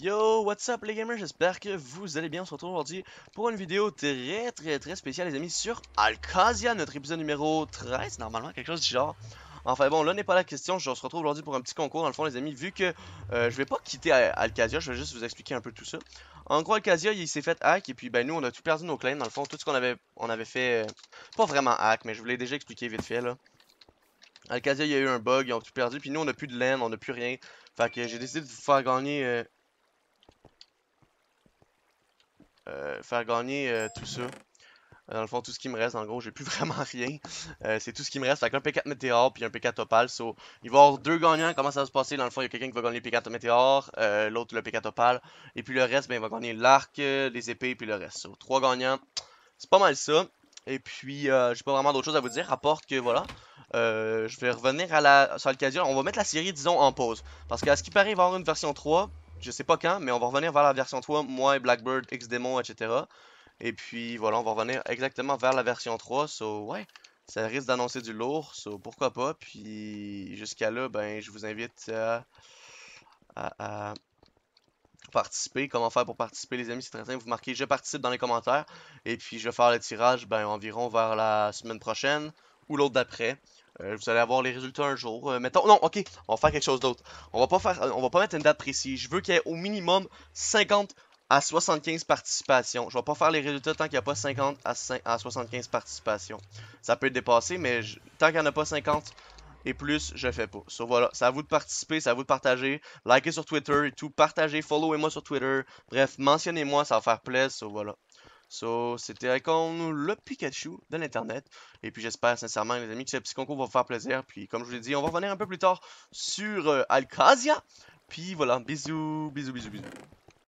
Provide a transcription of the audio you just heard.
Yo, what's up les gamers, j'espère que vous allez bien, on se retrouve aujourd'hui pour une vidéo très très très spéciale les amis sur Alkazia, notre épisode numéro 13, normalement quelque chose du genre. Enfin bon, là n'est pas la question, je se retrouve aujourd'hui pour un petit concours dans le fond les amis, vu que euh, je vais pas quitter Alkazia, je vais juste vous expliquer un peu tout ça. En gros, Alkazia il s'est fait hack et puis ben nous on a tout perdu nos claims dans le fond, tout ce qu'on avait, on avait fait, euh, pas vraiment hack, mais je vous l'ai déjà expliqué vite fait là. Alkazia il y a eu un bug, ils ont tout perdu, puis nous on a plus de laine, on a plus rien. Fait que j'ai décidé de vous faire gagner euh, Euh, faire gagner euh, tout ça. Dans le fond, tout ce qui me reste, en gros, j'ai plus vraiment rien. Euh, c'est tout ce qui me reste. avec un P4 Météor puis un P4 opale. il va y avoir deux gagnants. Comment ça va se passer Dans le fond, il y a quelqu'un qui va gagner le P4 météore, l'autre le P4 Et puis le reste, ben, il va gagner l'arc, les épées, puis le reste. trois gagnants. C'est pas mal ça. Et puis, j'ai pas vraiment d'autre chose à vous dire, à part que voilà. je vais revenir à la, sur On va mettre la série, disons, en pause. Parce qu'à ce qui paraît, il va y avoir une version 3 je sais pas quand, mais on va revenir vers la version 3, moi et Blackbird, X-Démon, etc. Et puis voilà, on va revenir exactement vers la version 3, so ouais, ça risque d'annoncer du lourd, so pourquoi pas. Puis jusqu'à là, ben je vous invite à, participer. Comment faire pour participer, les amis, c'est très simple. Vous marquez je participe dans les commentaires. Et puis je vais faire le tirage ben, environ vers la semaine prochaine ou l'autre d'après. Euh, vous allez avoir les résultats un jour. Euh, non, ok, on va faire quelque chose d'autre. On va pas faire, on va pas mettre une date précise. Je veux qu'il y ait au minimum 50 à 75 participations. Je vais pas faire les résultats tant qu'il n'y a pas 50 à, 75 participations. Ça peut être dépassé, mais tant qu'il n'y en a pas 50 et plus, je fais pas. So voilà, c'est à vous de participer, c'est à vous de partager. Likez sur Twitter et tout, partagez, followez-moi sur Twitter. Bref, mentionnez-moi, ça va faire plaisir. So voilà. So, c'était nous le Pikachu de l'Internet. Et puis, j'espère sincèrement, les amis, que ce petit concours va vous faire plaisir. Puis, comme je vous l'ai dit, on va revenir un peu plus tard sur euh, Alkazia Puis, voilà, bisous, bisous, bisous, bisous.